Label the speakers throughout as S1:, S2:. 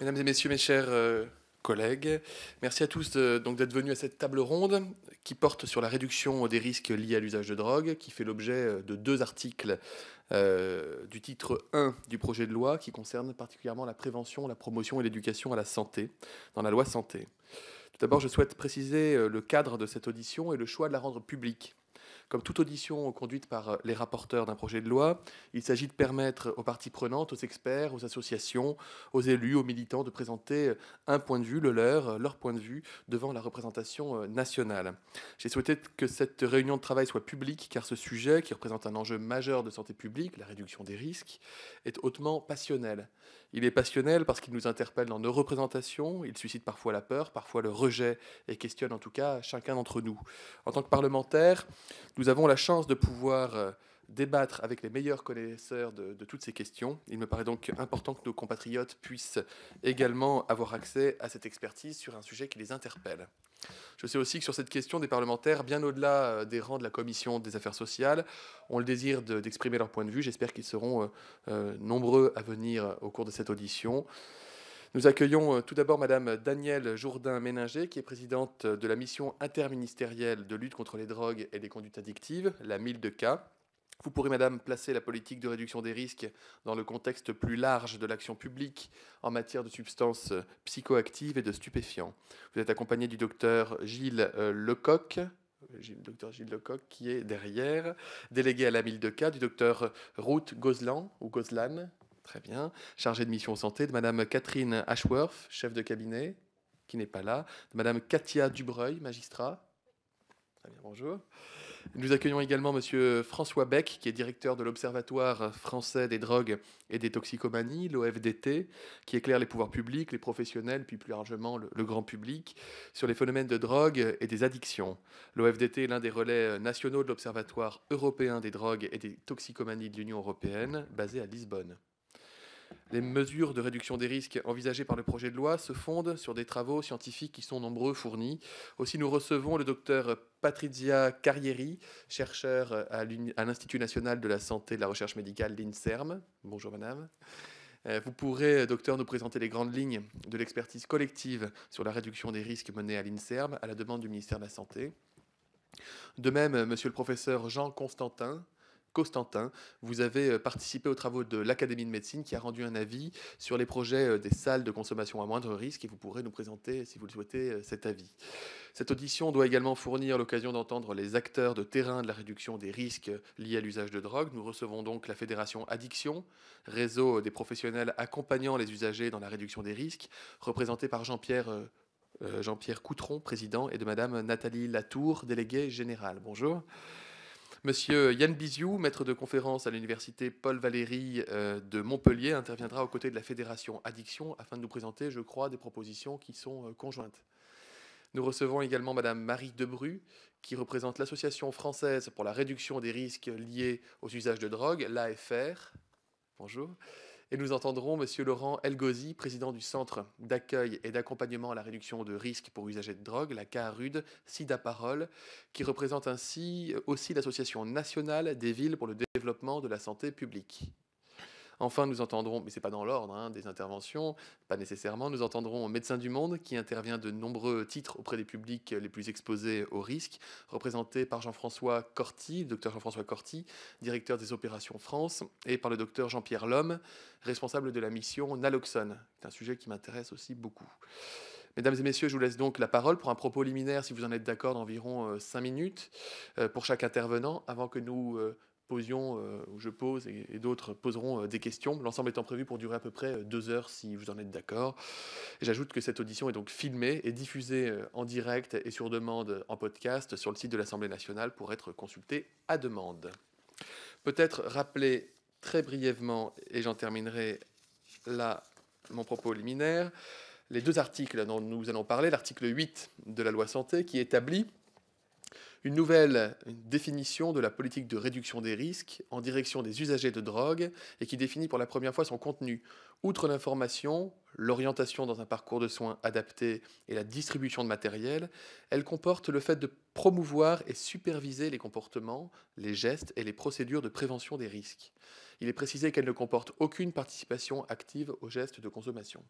S1: Mesdames et messieurs, mes chers euh, collègues, merci à tous euh, d'être venus à cette table ronde qui porte sur la réduction des risques liés à l'usage de drogue, qui fait l'objet euh, de deux articles du titre 1 du projet de loi qui concerne particulièrement la prévention, la promotion et l'éducation à la santé dans la loi santé. Tout d'abord, je souhaite préciser le cadre de cette audition et le choix de la rendre publique. Comme toute audition conduite par euh, les rapporteurs d'un projet de loi, il s'agit de permettre aux parties prenantes, aux experts, aux associations, aux élus, aux militants de présenter euh, un point de vue, le leur, euh, leur point de vue devant la représentation nationale. J'ai souhaité que cette réunion de travail soit publique car ce sujet, qui représente un enjeu majeur de santé publique, la réduction des risques, est hautement passionnel. Il est passionnel parce qu'il nous interpelle dans nos représentations, il suscite parfois la peur, parfois le rejet et questionne en tout cas chacun d'entre nous. En tant que parlementaire, nous avons la chance de pouvoir euh, débattre avec les meilleurs connaisseurs de, toutes ces questions. Il me paraît donc important que nos compatriotes puissent également avoir accès à cette expertise sur un sujet qui les interpelle. Je sais aussi que sur cette question, des parlementaires, bien au-delà euh, des rangs de la Commission des affaires sociales, ont le désir d'exprimer leur point de vue. J'espère qu'ils seront euh, nombreux à venir au cours de cette audition. Nous accueillons euh, tout d'abord Madame Danielle Jourdain-Méninger, qui est présidente de la mission interministérielle de lutte contre les drogues et les conduites addictives, la de cas. Vous pourrez, Madame, placer la politique de réduction des risques dans le contexte plus large de l'action publique en matière de substances euh, psychoactives et de stupéfiants. Vous êtes accompagnée du docteur Gilles euh, Lecoq, docteur Gilles qui est derrière, délégué à la de cas, du docteur Ruth Gozlan ou Gozlan, Très bien. Chargée de mission santé de Madame Catherine Ashworth, chef de cabinet, qui n'est pas là. De Madame Katia Dubreuil, magistrat. Très bien, bonjour. Nous accueillons également Monsieur François Beck, qui est directeur de l'Observatoire français des drogues et des toxicomanies, l'OFDT, qui éclaire les pouvoirs publics, les professionnels, puis plus largement le, le grand public, sur les phénomènes de drogue et des addictions. L'OFDT est l'un des relais euh, nationaux de l'Observatoire européen des drogues et des toxicomanies de l'Union européenne, basé à Lisbonne. Les mesures de réduction des risques envisagées par le projet de loi se fondent sur des travaux scientifiques qui sont nombreux fournis. Aussi, nous recevons le docteur Patrizia Carrieri, chercheur à l'Institut national de la santé et de la recherche médicale, l'INSERM. Bonjour madame. Euh, vous pourrez, euh, docteur, nous présenter les grandes lignes de l'expertise collective sur la réduction des risques menée à l'INSERM à la demande du ministère de la Santé. De même, euh, monsieur le professeur Jean Constantin, Constantin, Vous avez euh, participé aux travaux de l'Académie de médecine qui a rendu un avis sur les projets euh, des salles de consommation à moindre risque et vous pourrez nous présenter, si vous le souhaitez, euh, cet avis. Cette audition doit également fournir l'occasion d'entendre les acteurs de terrain de la réduction des risques liés à l'usage de drogue. Nous recevons donc la Fédération Addiction, réseau des professionnels accompagnant les usagers dans la réduction des risques, représentée par Jean-Pierre Jean-Pierre Coutron, président, et de Madame Nathalie Latour, déléguée générale. Bonjour. Monsieur Yann Biziou, maître de conférence à l'université Paul Valéry euh, de Montpellier, interviendra aux côtés de la Fédération Addiction afin de nous présenter, je crois, des propositions qui sont euh, conjointes. Nous recevons également Madame Marie Debru, qui représente l'Association française pour la réduction des risques liés aux usages de drogue, l'AFR. Bonjour. Et nous entendrons M. Laurent Elgozi, président du Centre d'accueil et d'accompagnement à la réduction de risques pour usagers de drogue, la CARUD, SIDA Parole, qui représente ainsi aussi l'Association nationale des villes pour le développement de la santé publique. Enfin, nous entendrons, mais ce n'est pas dans l'ordre hein, des interventions, pas nécessairement, nous entendrons Médecins du Monde, qui intervient de nombreux titres auprès des publics les plus exposés au risque, représenté par Jean-François Corti, docteur Jean-François Corti, directeur des opérations France, et par le docteur Jean-Pierre Lhomme, responsable de la mission Naloxone. C'est un sujet qui m'intéresse aussi beaucoup. Mesdames et messieurs, je vous laisse donc la parole pour un propos liminaire, si vous en êtes d'accord, d'environ 5 euh, minutes euh, pour chaque intervenant, avant que nous euh, posions, euh, où je pose, et, d'autres poseront euh, des questions, l'ensemble étant prévu pour durer à peu près euh, deux heures si vous en êtes d'accord. J'ajoute que cette audition est donc filmée et diffusée en direct et sur demande en podcast sur le site de l'Assemblée nationale pour être consultée à demande. Peut-être rappeler très brièvement, et j'en terminerai là mon propos liminaire, les deux articles dont nous allons parler, l'article 8 de la loi santé qui établit une nouvelle définition de la politique de réduction des risques en direction des usagers de drogue et qui définit pour la première fois son contenu. Outre l'information, l'orientation dans un parcours de soins adapté et la distribution de matériel, elle comporte le fait de promouvoir et superviser les comportements, les gestes et les procédures de prévention des risques. Il est précisé qu'elle ne comporte aucune participation active aux gestes de consommation.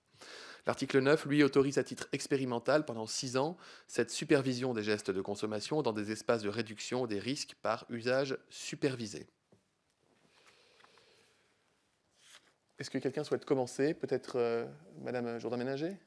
S1: L'article 9, lui, autorise à titre expérimental pendant six ans cette supervision des gestes de consommation dans des espaces de réduction des risques par usage supervisé. Est-ce que quelqu'un souhaite commencer Peut-être euh, Madame Jourdain-Ménager